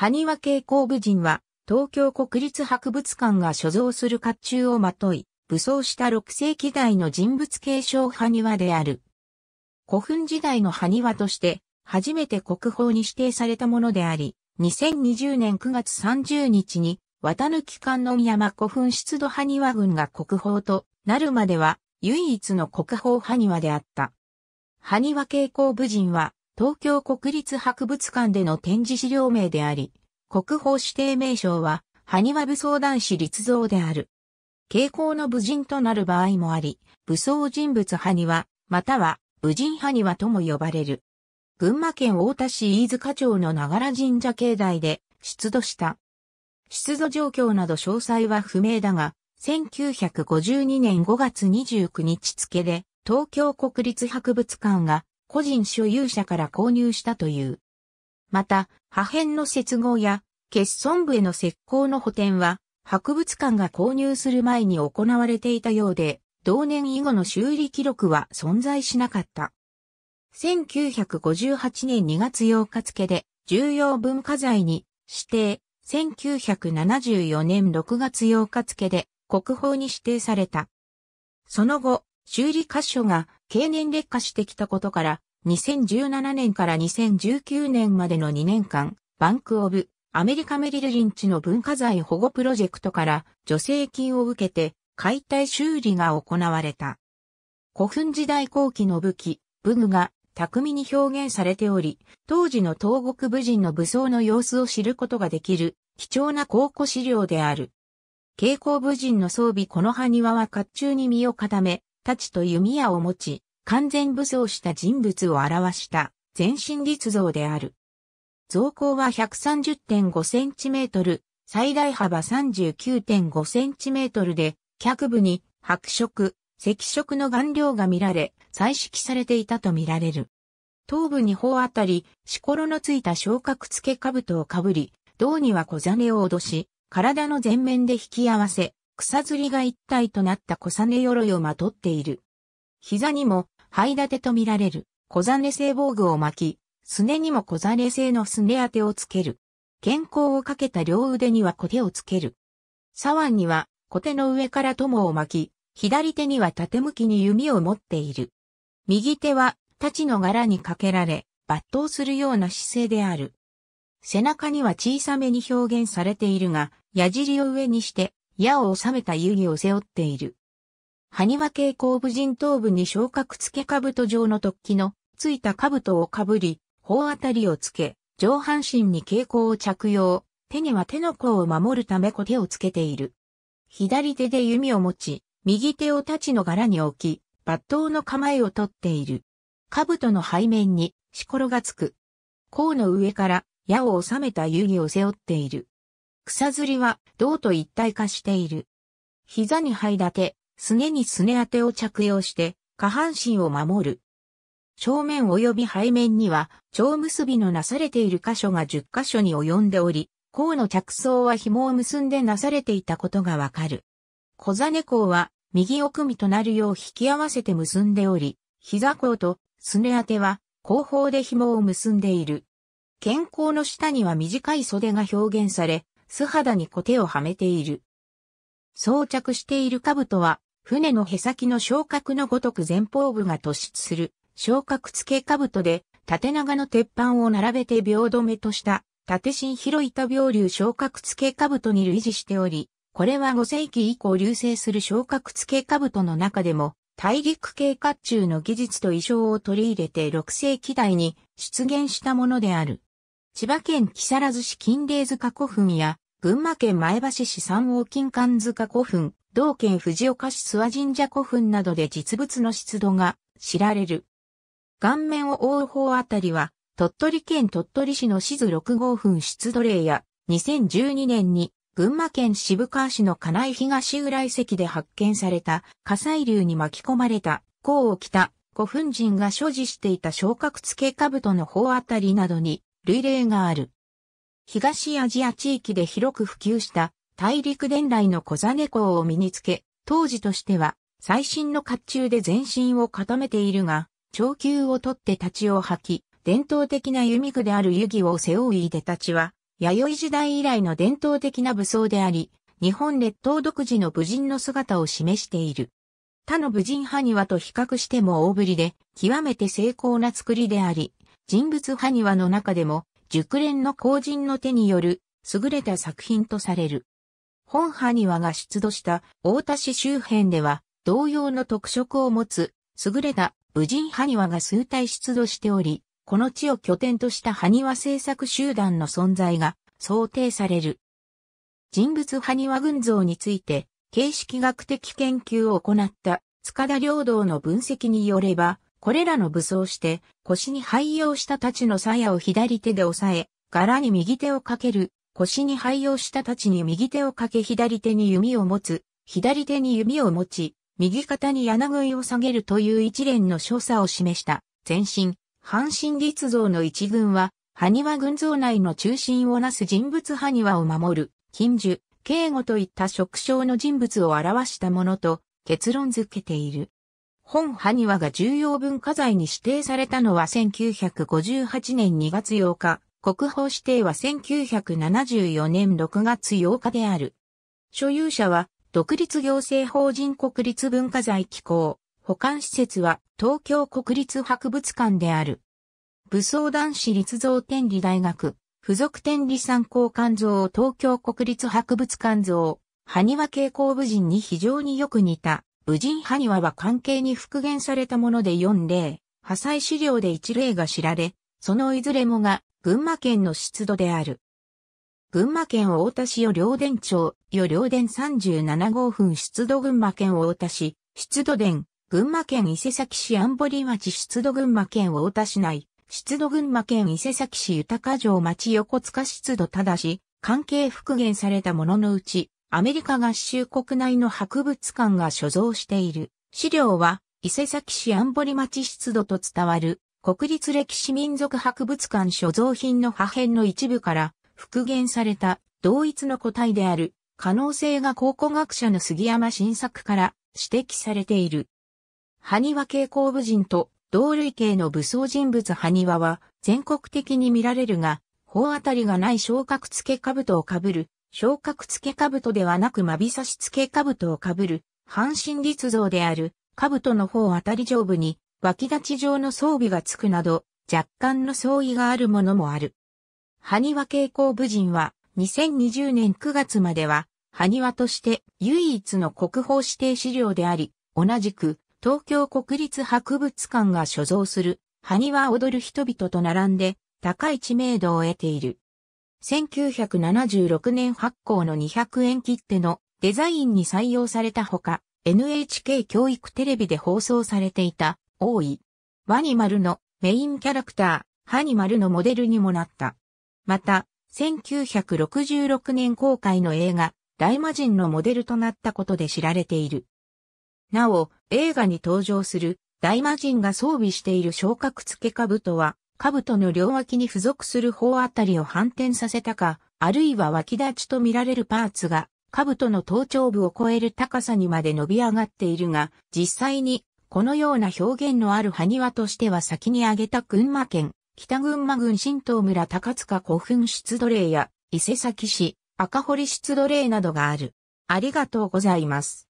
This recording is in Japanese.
埴輪系工武人は、東京国立博物館が所蔵する甲冑をまとい、武装した6世紀代の人物継承埴輪である。古墳時代の埴輪として、初めて国宝に指定されたものであり、2020年9月30日に、綿貫観音山古墳出土埴輪群が国宝となるまでは、唯一の国宝埴輪であった。埴輪系工部人は、東京国立博物館での展示資料名であり、国宝指定名称は、埴輪武装男子立像である。傾向の武人となる場合もあり、武装人物埴輪、または武人埴輪とも呼ばれる。群馬県太田市飯塚町の長良神社境内で出土した。出土状況など詳細は不明だが、1952年5月29日付で東京国立博物館が個人所有者から購入したという。また、破片の接合や欠損部への石膏の補填は、博物館が購入する前に行われていたようで、同年以後の修理記録は存在しなかった。1958年2月8日付で重要文化財に指定、1974年6月8日付で国宝に指定された。その後、修理箇所が経年劣化してきたことから、2017年から2019年までの2年間、バンクオブ、アメリカメリルリンチの文化財保護プロジェクトから助成金を受けて解体修理が行われた。古墳時代後期の武器、武具が巧みに表現されており、当時の東国武人の武装の様子を知ることができる貴重な考古資料である。蛍光武人の装備この埴輪は甲冑に身を固め、太刀と弓矢を持ち、完全武装した人物を表した全身立像である。造高は 130.5cm、最大幅 39.5cm で、脚部に白色、赤色の顔料が見られ、彩色されていたと見られる。頭部に頬あたり、しころのついた昇格付け兜をかぶり、胴には小金を脅し、体の前面で引き合わせ、草釣りが一体となった小金鎧をまとっている。膝にも、灰立てとみられる、小金製防具を巻き、すねにも小金製のすね当てをつける。健康をかけた両腕には小手をつける。左腕には、小手の上から友を巻き、左手には縦向きに弓を持っている。右手は、太刀の柄にかけられ、抜刀するような姿勢である。背中には小さめに表現されているが、矢尻を上にして、矢を収めた遊戯を背負っている。埴輪系後部人頭部に昇格付け兜状の突起のついた兜をかぶり、頬あたりをつけ、上半身に蛍光を着用、手には手の甲を守るため小手をつけている。左手で弓を持ち、右手を太刀の柄に置き、抜刀の構えをとっている。兜の背面に、しころがつく。甲の上から矢を収めた遊戯を背負っている。草釣りは胴と一体化している。膝に灰立て、すねにすね当てを着用して下半身を守る。正面及び背面には、蝶結びのなされている箇所が10箇所に及んでおり、甲の着想は紐を結んでなされていたことがわかる。小座猫は、右奥身となるよう引き合わせて結んでおり、膝甲とすね当ては、後方で紐を結んでいる。健康の下には短い袖が表現され、素肌にコテをはめている。装着している兜は、船のへさきの昇格のごとく前方部が突出する、昇格付け兜で、縦長の鉄板を並べて秒止めとした、縦新広板病流昇格付け兜に類似しており、これは5世紀以降流星する昇格付け兜の中でも、大陸系甲冑の技術と衣装を取り入れて6世紀代に出現したものである。千葉県木更津市金霊塚古墳や、群馬県前橋市三王金館塚古墳、同県藤岡市諏訪神社古墳などで実物の出土が知られる。顔面を覆う方あたりは、鳥取県鳥取市の静6号墳出土例や、2012年に群馬県渋川市の金井東浦遺跡で発見された火砕流に巻き込まれた甲を着た古墳人が所持していた昇格付け兜の方あたりなどに類例がある。東アジア地域で広く普及した大陸伝来の小座猫を身につけ、当時としては最新の甲冑で全身を固めているが、長球を取って太刀を吐き、伝統的な弓具である遊戯を背負い出立ちは、弥生時代以来の伝統的な武装であり、日本列島独自の武人の姿を示している。他の武人派にはと比較しても大ぶりで、極めて精巧な作りであり、人物埴輪の中でも、熟練の工人の手による優れた作品とされる。本埴輪が出土した大田市周辺では、同様の特色を持つ優れた武人埴輪が数体出土しており、この地を拠点とした埴輪制作集団の存在が想定される。人物埴輪群像について、形式学的研究を行った塚田領道の分析によれば、これらの武装して、腰に廃用した太刀の鞘を左手で押さえ、柄に右手をかける、腰に廃用した太刀に右手をかけ左手に弓を持つ、左手に弓を持ち、右肩に柳食いを下げるという一連の所作を示した。前身、半身立像の一軍は、埴輪群像内の中心をなす人物埴輪を守る、近樹、警護といった職称の人物を表したものと結論付けている。本埴輪が重要文化財に指定されたのは1958年2月8日、国宝指定は1974年6月8日である。所有者は、独立行政法人国立文化財機構、保管施設は東京国立博物館である。武装男子立像天理大学、付属天理参考館像東京国立博物館像、埴輪傾向部人に非常によく似た武人埴輪は関係に復元されたもので4例、破砕資料で1例が知られ、そのいずれもが群馬県の出土である。群馬県大田市与両伝町、与両伝37号分出土群馬県大田市、出土伝、群馬県伊勢崎市安堀町出土群馬県大田市内、出土群馬県伊勢崎市豊城町横塚出土ただし、関係復元されたもののうち、アメリカ合衆国内の博物館が所蔵している。資料は、伊勢崎市安堀町出土と伝わる、国立歴史民族博物館所蔵品の破片の一部から復元された同一の個体である可能性が考古学者の杉山晋作から指摘されている。埴輪系後部人と同類系の武装人物埴輪は全国的に見られるが、法当たりがない昇格付け兜をかぶる昇格付け兜ではなくまびさし付け兜をかぶる、半身立像である、兜の方あたり上部に、脇立ち状の装備がつくなど、若干の相違があるものもある。埴輪傾向部人は、2020年9月までは、埴輪として唯一の国宝指定資料であり、同じく、東京国立博物館が所蔵する、埴輪踊る人々と並んで、高い知名度を得ている。1976年発行の200円切手のデザインに採用されたほか、NHK 教育テレビで放送されていた、大井。ワニマルのメインキャラクター、ハニマルのモデルにもなった。また、1966年公開の映画、大魔人のモデルとなったことで知られている。なお、映画に登場する大魔人が装備している昇格付け兜は、兜の両脇に付属する方あたりを反転させたか、あるいは脇立ちと見られるパーツが、兜の頭頂部を超える高さにまで伸び上がっているが、実際に、このような表現のある埴輪としては先に挙げた群馬県、北群馬郡新東村高塚古墳出土例や、伊勢崎市、赤堀出土例などがある。ありがとうございます。